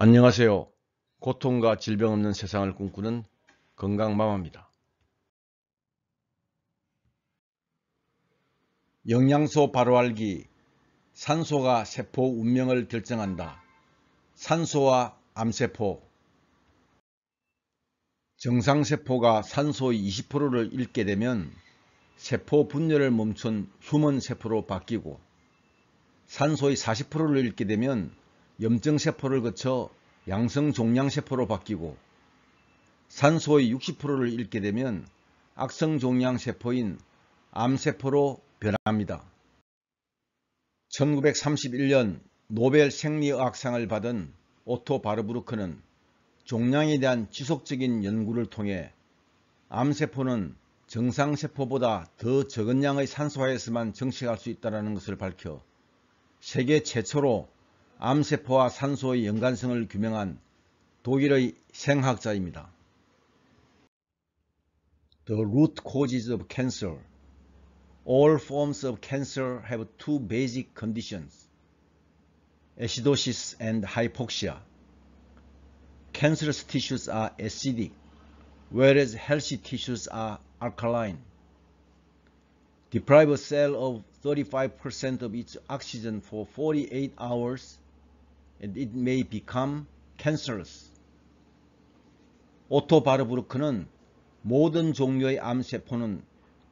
안녕하세요. 고통과 질병 없는 세상을 꿈꾸는 건강마마입니다. 영양소 바로 알기 산소가 세포 운명을 결정한다. 산소와 암세포 정상세포가 산소의 20%를 잃게 되면 세포 분열을 멈춘 휴먼 세포로 바뀌고 산소의 40%를 잃게 되면 염증세포를 거쳐 양성종양세포로 바뀌고 산소의 60%를 잃게 되면 악성종양세포인 암세포로 변합니다. 1931년 노벨 생리의학상을 받은 오토 바르부르크는 종양에 대한 지속적인 연구를 통해 암세포는 정상세포보다 더 적은 양의 산소화에서만 정식할 수 있다는 것을 밝혀 세계 최초로 암세포와 산소의 연관성을 규명한 독일의 생학자입니다. The root causes of cancer. All forms of cancer have two basic conditions. acidosis and hypoxia. Cancerous tissues are acidic, whereas healthy tissues are alkaline. Deprive a cell of 35% of its oxygen for 48 hours and it may become cancerous. 오토 바르브루크는 모든 종류의 암세포는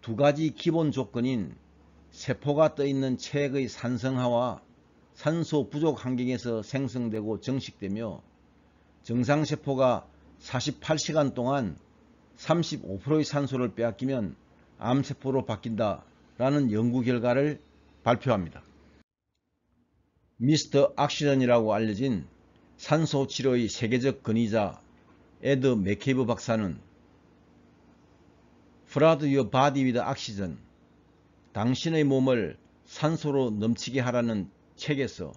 두 가지 기본 조건인 세포가 떠있는 체액의 산성화와 산소 부족 환경에서 생성되고 증식되며 정상세포가 48시간 동안 35%의 산소를 빼앗기면 암세포로 바뀐다라는 연구 결과를 발표합니다. 미스터 악시전이라고 알려진 산소 치료의 세계적 건의자 에드 맥케이브 박사는 프라드 유 바디 위드 악시전 당신의 몸을 산소로 넘치게 하라는 책에서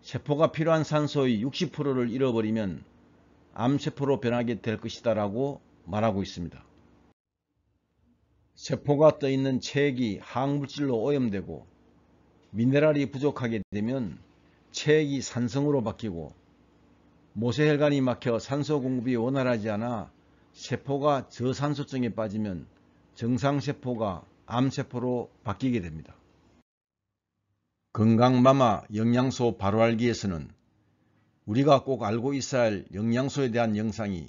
세포가 필요한 산소의 60%를 잃어버리면 암세포로 변하게 될 것이다 라고 말하고 있습니다. 세포가 떠있는 체액이 항물질로 오염되고 미네랄이 부족하게 되면 체액이 산성으로 바뀌고 모세혈관이 막혀 산소 공급이 원활하지 않아 세포가 저산소증에 빠지면 정상세포가 암세포로 바뀌게 됩니다. 건강마마 영양소 바로 알기에서는 우리가 꼭 알고 있어야 할 영양소에 대한 영상이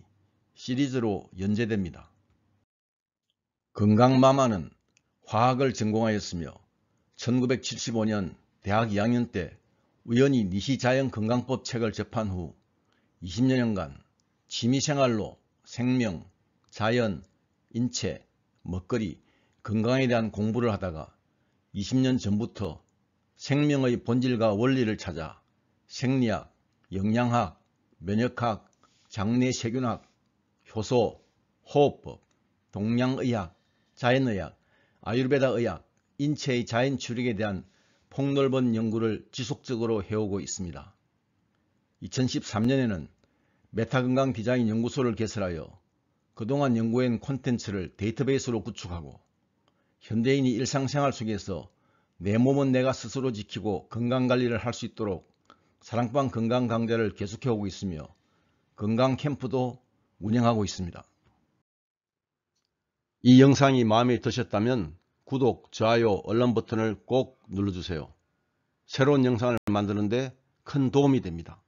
시리즈로 연재됩니다. 건강마마는 화학을 전공하였으며 1975년 대학 2학년 때 우연히 니시자연 건강법 책을 접한 후 20여년간 취미생활로 생명, 자연, 인체, 먹거리, 건강에 대한 공부를 하다가 20년 전부터 생명의 본질과 원리를 찾아 생리학, 영양학, 면역학, 장내 세균학, 효소, 호흡법, 동양의학, 자연의학, 아유르베다 의학, 인체의 자연 출력에 대한 폭넓은 연구를 지속적으로 해오고 있습니다. 2013년에는 메타건강 디자인 연구소를 개설하여 그동안 연구한 콘텐츠를 데이터베이스로 구축하고 현대인이 일상생활 속에서 내 몸은 내가 스스로 지키고 건강관리를 할 수 있도록 사랑방 건강 강좌를 계속해오고 있으며 건강 캠프도 운영하고 있습니다. 이 영상이 마음에 드셨다면 구독, 좋아요, 얼른 버튼을 꼭 눌러주세요. 새로운 영상을 만드는데 큰 도움이 됩니다.